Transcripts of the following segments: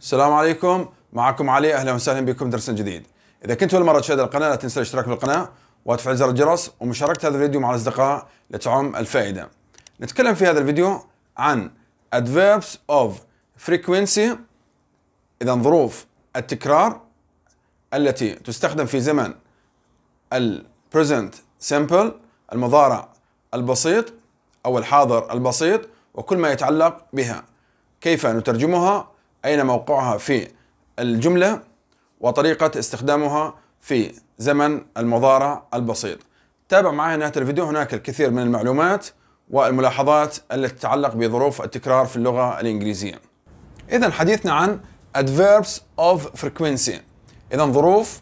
السلام عليكم معكم علي اهلا وسهلا بكم درس جديد اذا كنت اول مره تشاهد القناه لا تنسى الاشتراك بالقناه وتفعيل زر الجرس ومشاركه هذا الفيديو مع الاصدقاء لتعم الفائده نتكلم في هذا الفيديو عن adverbs of frequency اذا ظروف التكرار التي تستخدم في زمن البريزنت simple المضارع البسيط او الحاضر البسيط وكل ما يتعلق بها كيف نترجمها أين موقعها في الجملة وطريقة استخدامها في زمن المضارع البسيط تابع معي نهاية الفيديو هناك الكثير من المعلومات والملاحظات التي تتعلق بظروف التكرار في اللغة الإنجليزية إذا حديثنا عن adverbs of frequency إذا ظروف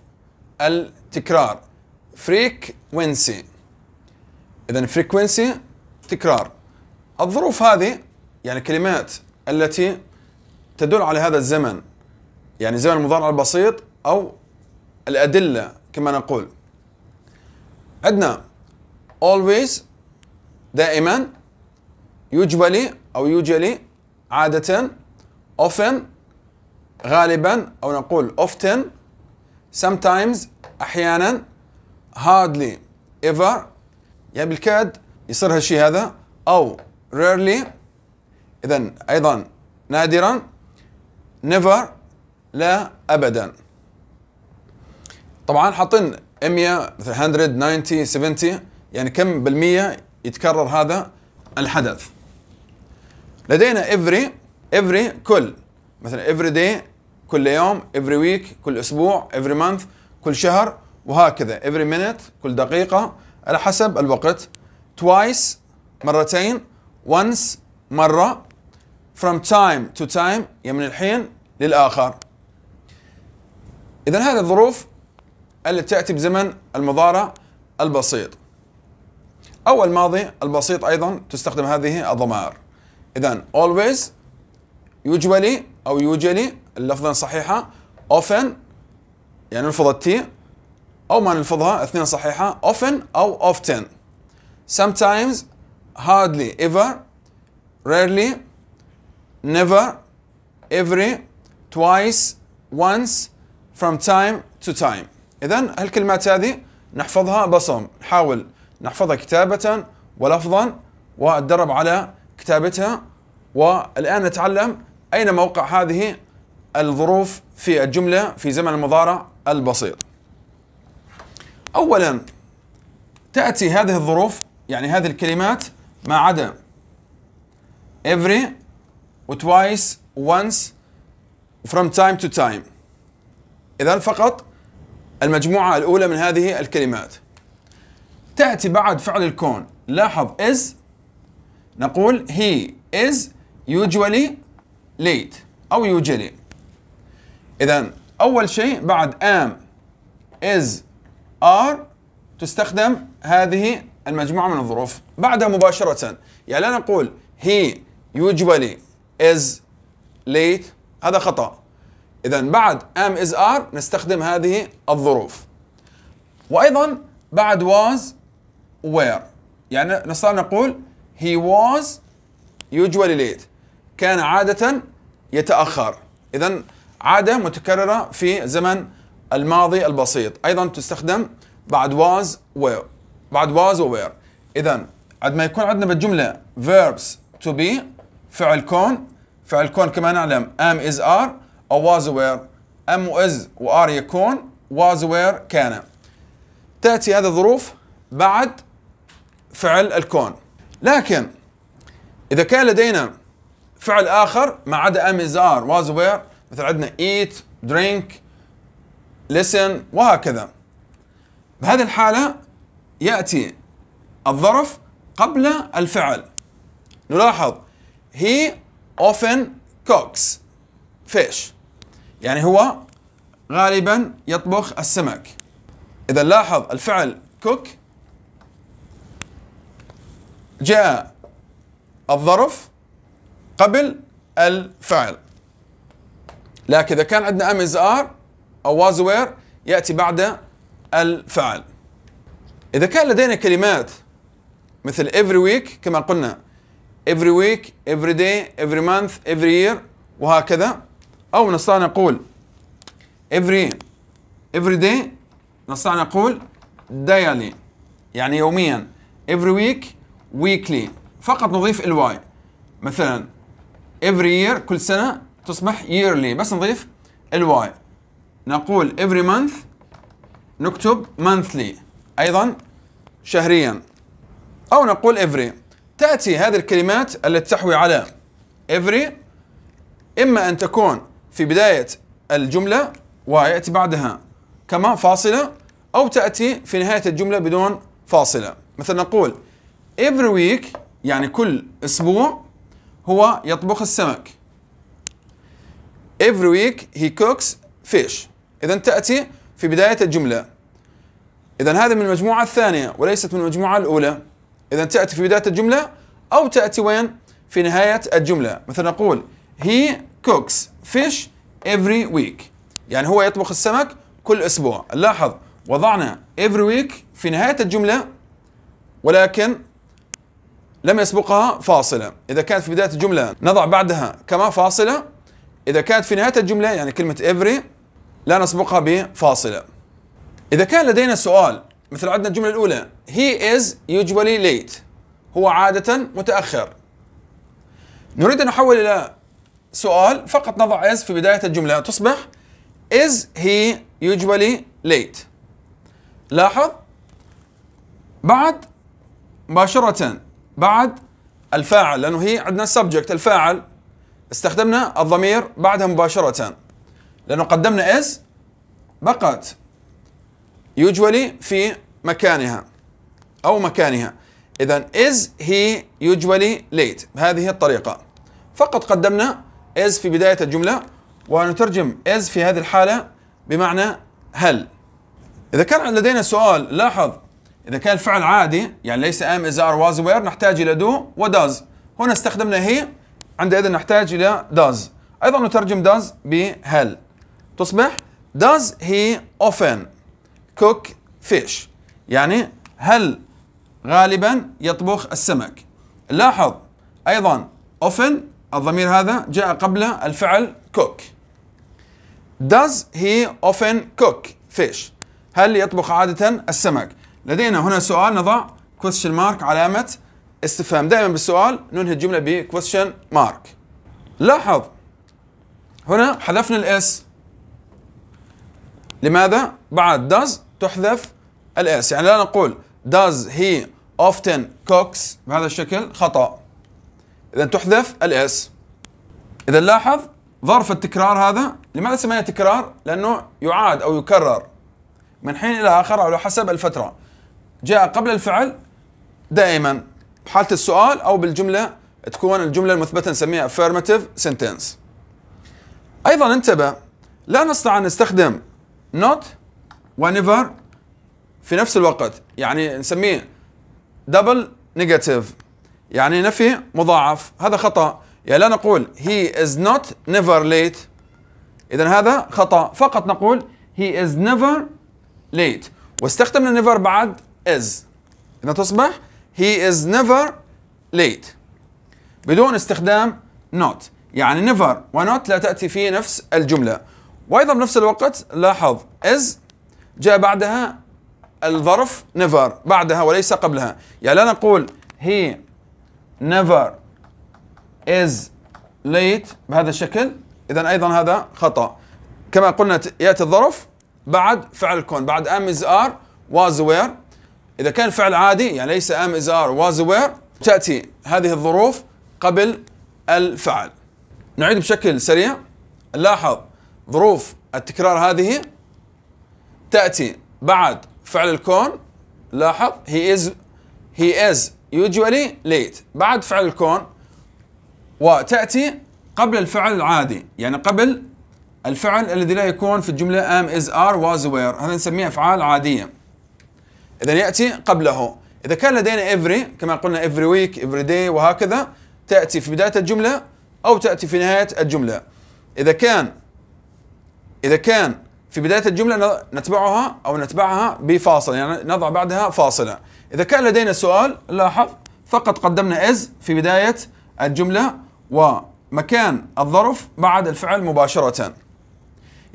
التكرار frequency إذا frequency تكرار الظروف هذه يعني كلمات التي تدل على هذا الزمن يعني زمن المضارع البسيط أو الأدلة كما نقول عندنا always دائما usually أو usually عادة often غالبا أو نقول often sometimes أحيانا hardly ever يعني بالكاد يصير هالشيء هذا أو rarely إذا أيضا نادرا never لا ابدا طبعا حاطين 100 مثل 100 90 70 يعني كم بالمية يتكرر هذا الحدث لدينا every every كل مثلا every day كل يوم every week كل اسبوع every month كل شهر وهكذا every minute كل دقيقة على حسب الوقت twice مرتين once مرة from time to time يعني من الحين للآخر إذا هذه الظروف التي تأتي بزمن المضارع البسيط أو الماضي البسيط أيضا تستخدم هذه الضمائر إذا always usually أو usually اللفظة صحيحة often يعني نلفظ التي أو ما نلفظها اثنين صحيحة often أو often sometimes hardly ever rarely never, every, twice, once, from time to time. إذا هالكلمات هذه نحفظها بصم، نحاول نحفظها كتابة ولفظا واتدرب على كتابتها والآن نتعلم أين موقع هذه الظروف في الجملة في زمن المضارع البسيط. أولا تأتي هذه الظروف يعني هذه الكلمات ما عدا every وتوايس وانس فروم تايم تو تايم اذا فقط المجموعه الاولى من هذه الكلمات تاتي بعد فعل الكون لاحظ is نقول he is usually late او usually اذا اول شيء بعد am is are تستخدم هذه المجموعة من الظروف بعدها مباشرة يعني لا نقول he usually is late هذا خطأ إذا بعد am is are نستخدم هذه الظروف وأيضا بعد was were يعني نستطيع نقول he was usually late كان عادة يتأخر إذا عادة متكررة في زمن الماضي البسيط أيضا تستخدم بعد was were بعد was و were إذا عندما يكون عندنا بالجملة verbs to be فعل كون فعل كون كما نعلم ام از ار او واز وير ام از وار يكون واز وير كان تاتي هذه الظروف بعد فعل الكون لكن اذا كان لدينا فعل اخر ما عدا ام از ار واز وير مثل عندنا ايت درينك لسن وهكذا بهذه الحاله ياتي الظرف قبل الفعل نلاحظ he often cooks fish يعني هو غالبا يطبخ السمك إذا لاحظ الفعل cook جاء الظرف قبل الفعل لكن إذا كان عندنا am is are أو was were يأتي بعد الفعل إذا كان لدينا كلمات مثل every week كما قلنا every week every day every month every year وهكذا أو نستطيع ان نقول every every day نستطيع نقول daily يعني يوميا every week weekly فقط نضيف الواي مثلا every year كل سنة تصبح yearly بس نضيف الواي نقول every month نكتب monthly أيضا شهريا أو نقول every تأتي هذه الكلمات التي تحوي على every إما أن تكون في بداية الجملة ويأتي بعدها كما فاصلة أو تأتي في نهاية الجملة بدون فاصلة مثلا نقول every week يعني كل أسبوع هو يطبخ السمك every week he cooks fish إذا تأتي في بداية الجملة إذا هذا من المجموعة الثانية وليست من المجموعة الأولى إذا تأتي في بداية الجملة أو تأتي وين؟ في نهاية الجملة مثلا نقول he cooks fish every week يعني هو يطبخ السمك كل أسبوع لاحظ وضعنا every week في نهاية الجملة ولكن لم يسبقها فاصلة إذا كانت في بداية الجملة نضع بعدها كما فاصلة إذا كانت في نهاية الجملة يعني كلمة every لا نسبقها بفاصلة إذا كان لدينا سؤال مثل عندنا الجملة الأولى he is usually late هو عادة متأخر نريد أن نحول إلى سؤال فقط نضع is في بداية الجملة تصبح is he usually late لاحظ بعد مباشرة بعد الفاعل لأنه هي عندنا subject الفاعل استخدمنا الضمير بعدها مباشرة لأنه قدمنا is بقت يجولي في مكانها أو مكانها إذا is he usually late بهذه الطريقة فقط قدمنا is في بداية الجملة ونترجم is في هذه الحالة بمعنى هل إذا كان لدينا سؤال لاحظ إذا كان فعل عادي يعني ليس am is are was where نحتاج إلى do و does هنا استخدمنا هي عندئذ نحتاج إلى does أيضا نترجم does بهل تصبح does he often كوك فيش يعني هل غالبا يطبخ السمك لاحظ أيضا often الضمير هذا جاء قبل الفعل cook does he often cook fish هل يطبخ عادة السمك لدينا هنا سؤال نضع question mark علامة استفهام دائما بالسؤال ننهي الجملة ب question mark لاحظ هنا حذفنا الاس لماذا بعد does تحذف الاس يعني لا نقول does he often cooks بهذا الشكل خطأ إذا تحذف الاس إذا لاحظ ظرف التكرار هذا لماذا سميناه تكرار؟ لأنه يعاد أو يكرر من حين إلى آخر على حسب الفترة جاء قبل الفعل دائما بحالة السؤال أو بالجملة تكون الجملة المثبتة نسميها affirmative sentence أيضا انتبه لا نستطيع أن نستخدم not ونيفر في نفس الوقت يعني نسميه دبل نيجاتيف يعني نفي مضاعف هذا خطأ يعني لا نقول he is not never late إذا هذا خطأ فقط نقول he is never late واستخدمنا never بعد is إذا تصبح he is never late بدون استخدام not يعني never ونوت لا تأتي في نفس الجملة وأيضا بنفس الوقت لاحظ is جاء بعدها الظرف never بعدها وليس قبلها يعني لا نقول he never is late بهذا الشكل إذا أيضا هذا خطأ كما قلنا يأتي الظرف بعد فعل كون بعد am is are was were إذا كان فعل عادي يعني ليس am is are was were تأتي هذه الظروف قبل الفعل نعيد بشكل سريع لاحظ ظروف التكرار هذه تأتي بعد فعل الكون لاحظ he is he is usually late بعد فعل الكون وتأتي قبل الفعل العادي يعني قبل الفعل الذي لا يكون في الجملة am is are was وير هذا نسميه أفعال عادية إذا يأتي قبله إذا كان لدينا every كما قلنا every week every day وهكذا تأتي في بداية الجملة أو تأتي في نهاية الجملة إذا كان إذا كان في بدايه الجمله نتبعها او نتبعها بفاصل يعني نضع بعدها فاصله اذا كان لدينا سؤال لاحظ فقط قدمنا از في بدايه الجمله ومكان الظرف بعد الفعل مباشره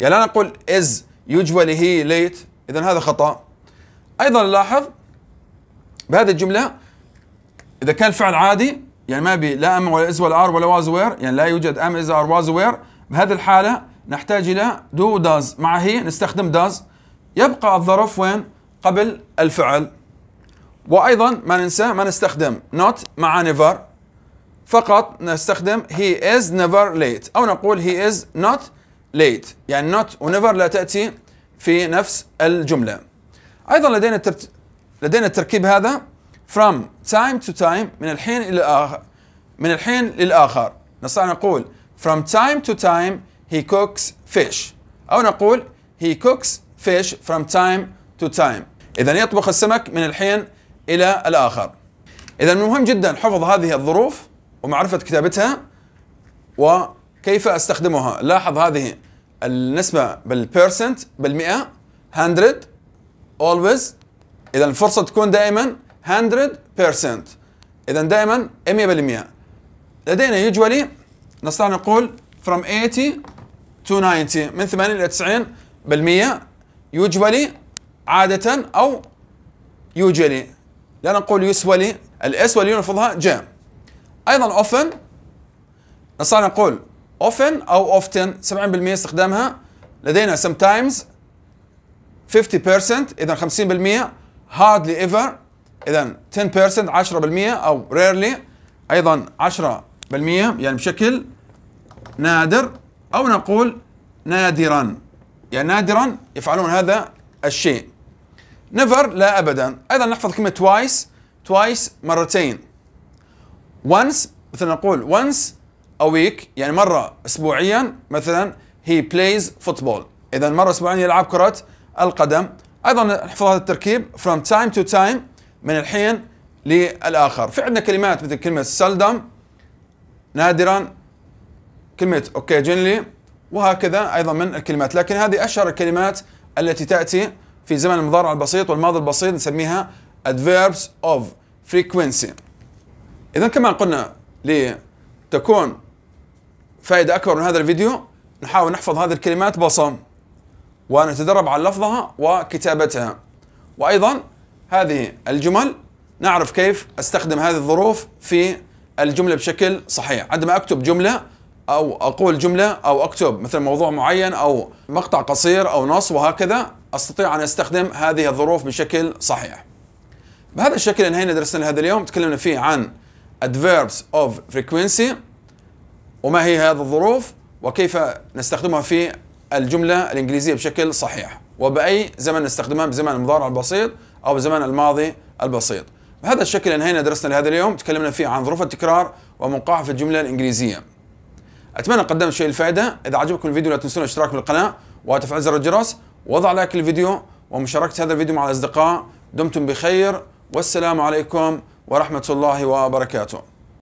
يعني لا نقول از usually هي ليت اذا هذا خطا ايضا لاحظ بهذه الجمله اذا كان الفعل عادي يعني ما بي لا ام ولا از ولا ار ولا واز وير يعني لا يوجد ام از ار واز وير بهذه الحاله نحتاج إلى do does مع هي نستخدم does يبقى الظرف وين قبل الفعل وأيضا ما ننسى ما نستخدم not مع never فقط نستخدم he is never late أو نقول he is not late يعني not و never لا تأتي في نفس الجملة أيضا لدينا الترت... لدينا التركيب هذا from time to time من الحين إلى آخر من الحين للآخر نستطيع أن نقول from time to time he cooks fish أو نقول he cooks fish from time to time إذا يطبخ السمك من الحين إلى الآخر إذا مهم جدا حفظ هذه الظروف ومعرفة كتابتها وكيف أستخدمها لاحظ هذه النسبة بالبيرسنت بالمئة 100 always إذا الفرصة تكون دائما 100% إذا دائما 100% لدينا يجولي نستطيع نقول from 80 290 من 80 الى 90% يجولي عادة أو يوجلي لا نقول يسولي الاس واليو نرفضها جاء أيضا أوفن نستطيع نقول أوفن أو أوفتن 70% استخدامها لدينا sometimes 50% إذا 50% hardly ever إذا 10% 10% أو rarely أيضا 10% يعني بشكل نادر أو نقول نادرا يعني نادرا يفعلون هذا الشيء نيفر لا أبدا أيضا نحفظ كلمة توايس توايس مرتين وانس مثلا نقول وانس أويك يعني مرة أسبوعيا مثلا he plays football إذا مرة أسبوعيا يلعب كرة القدم أيضا نحفظ هذا التركيب from time to time من الحين للآخر في عندنا كلمات مثل كلمة سلدم نادرا كلمه اوكي جنلي وهكذا ايضا من الكلمات لكن هذه اشهر الكلمات التي تاتي في زمن المضارع البسيط والماضي البسيط نسميها adverbs of frequency اذا كما قلنا لتكون فائده اكبر من هذا الفيديو نحاول نحفظ هذه الكلمات بصم ونتدرب على لفظها وكتابتها وايضا هذه الجمل نعرف كيف استخدم هذه الظروف في الجمله بشكل صحيح عندما اكتب جمله او اقول جمله او اكتب مثل موضوع معين او مقطع قصير او نص وهكذا استطيع ان استخدم هذه الظروف بشكل صحيح. بهذا الشكل انهينا درسنا لهذا اليوم تكلمنا فيه عن adverbs of frequency وما هي هذه الظروف وكيف نستخدمها في الجمله الانجليزيه بشكل صحيح وباي زمن نستخدمها بزمن المضارع البسيط او بزمن الماضي البسيط. بهذا الشكل انهينا درسنا لهذا اليوم تكلمنا فيه عن ظروف التكرار ومنقاعها في الجمله الانجليزيه. اتمنى قدمت شيء الفائده اذا عجبكم الفيديو لا تنسون الاشتراك بالقناه وتفعيل زر الجرس وضع لايك للفيديو ومشاركه هذا الفيديو مع الاصدقاء دمتم بخير والسلام عليكم ورحمه الله وبركاته